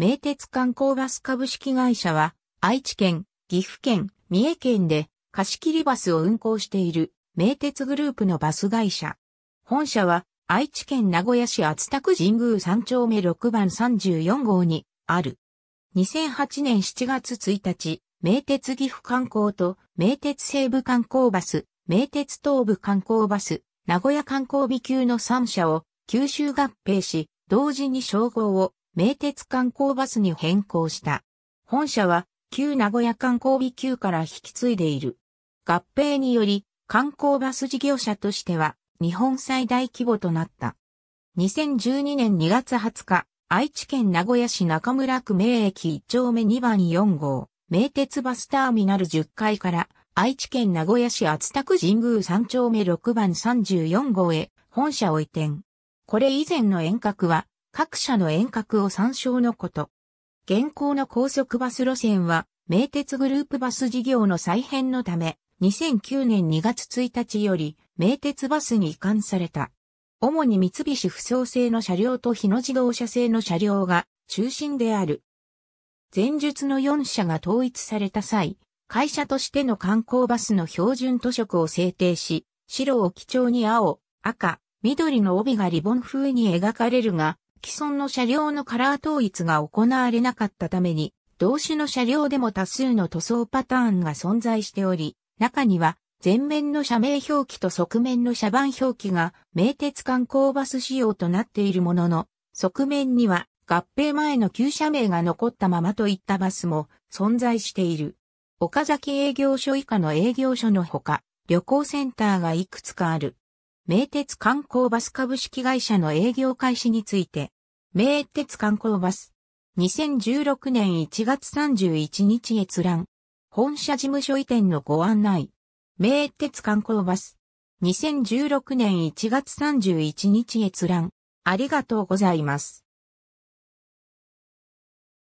名鉄観光バス株式会社は、愛知県、岐阜県、三重県で貸し切りバスを運行している名鉄グループのバス会社。本社は愛知県名古屋市厚田区神宮3丁目6番34号にある。2008年7月1日、名鉄岐阜観光と名鉄西部観光バス、名鉄東部観光バス、名古屋観光美級の3社を九州合併し、同時に称号を名鉄観光バスに変更した。本社は旧名古屋観光美級から引き継いでいる。合併により観光バス事業者としては日本最大規模となった。2012年2月20日、愛知県名古屋市中村区名駅1丁目2番4号、名鉄バスターミナル10階から愛知県名古屋市厚田区神宮3丁目6番34号へ本社を移転。これ以前の遠隔は各社の遠隔を参照のこと。現行の高速バス路線は、名鉄グループバス事業の再編のため、2009年2月1日より、名鉄バスに移管された。主に三菱不走製の車両と日野自動車製の車両が中心である。前述の4社が統一された際、会社としての観光バスの標準図色を制定し、白を基調に青、赤、緑の帯がリボン風に描かれるが、既存の車両のカラー統一が行われなかったために、同種の車両でも多数の塗装パターンが存在しており、中には前面の車名表記と側面の車番表記が名鉄観光バス仕様となっているものの、側面には合併前の旧車名が残ったままといったバスも存在している。岡崎営業所以下の営業所のほか、旅行センターがいくつかある。名鉄観光バス株式会社の営業開始について、名鉄観光バス、2016年1月31日閲覧、本社事務所移転のご案内、名鉄観光バス、2016年1月31日閲覧、ありがとうございます。